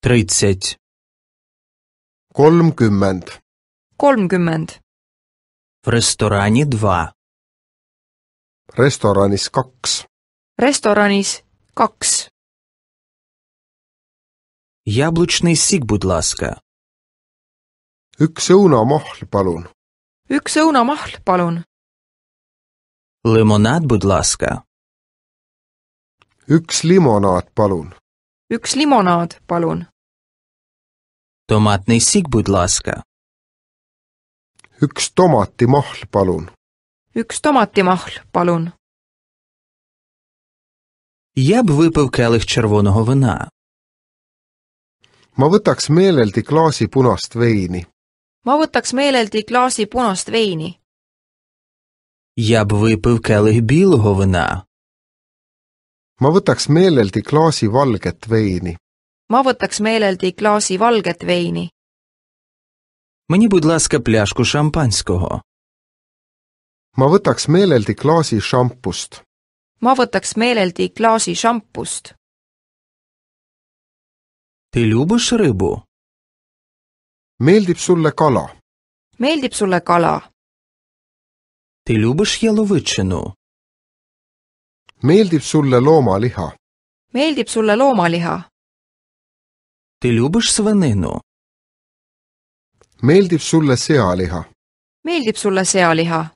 тридцять. Kolmkümmend. kolmkümmend. В ресторані два. Restoranis kaks. Restoranis kaks. Яблучний сік, будь ласка. Üks õunamahl, palun. Üks õunamahl, palun. Лимонад, будь ласка. Üks limonaad, palun. Üks limonaad, palun. Томатний сік, будь ласка. Üks tomatimahl, palun. Üks tomatimahl, palun. Я б випив келих червоного вина. Ma võtaks meeleldi klaasi punast veini. Ma võtaks meeleldi klaasi punast veini. Я б випив келих білого вина. Ma võtaks meeleldi klaasi valget veini ma võtaks meeleldi klaasi valget veini. Мені, будь ласка, пляшку шампанського. ma võtaks meeleldi klaasi šampust. ma võtaks meeleldi klaasi šampust. Ти любиш рибу? meeldib sulle kala? meeldib sulle kala? Ти любиш яловичину? meeldib sulle loomaliha? meeldib sulle loomaliha? Ти любиш свинину? meeldib sulle sealiha? meeldib sulle sealiha?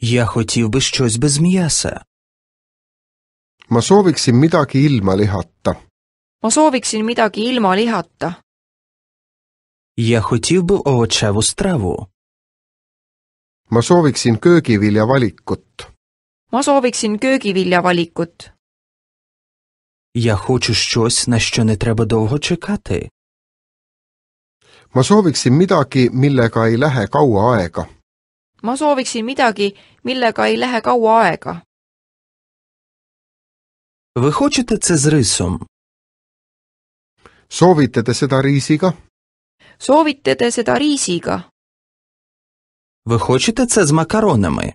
Я хотів би щось без м'яса. ma sooviksin midagi ilma lihata. ma sooviksin midagi ilma lihata. Я хотів би овочеву страву. ma sooviksin köögivilja valikut. ma sooviksin köögivilja valikut. Я хочу щось, на що не треба довго чекати. ma sooviksin midagi, millega ei lähe kaua aega. ma sooviksin midagi, millega ei lähe kaua aega. Ви хочете це з рисом? soovite te seda riisiga? soovite te seda riisiga? Ви хочете це з макаронами?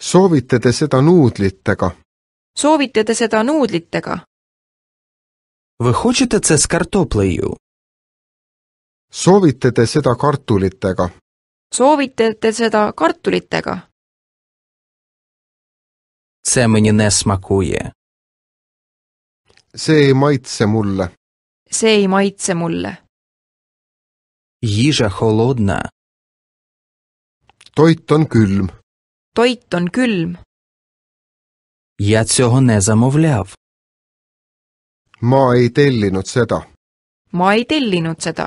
soovite te seda nuudlitega? Соovite te seda нудлиттега? Вы хочете це з картоплею? Soovite te seda kartulitega? Soovite te seda kartulitega? Це мені не смакує. see ei maitse mulle. see ei maitse mulle. Їжа холодна. toit on külm. toit on külm Я цього не замовляв. Ma ei tellinud seda. Ma ei tellinud seda.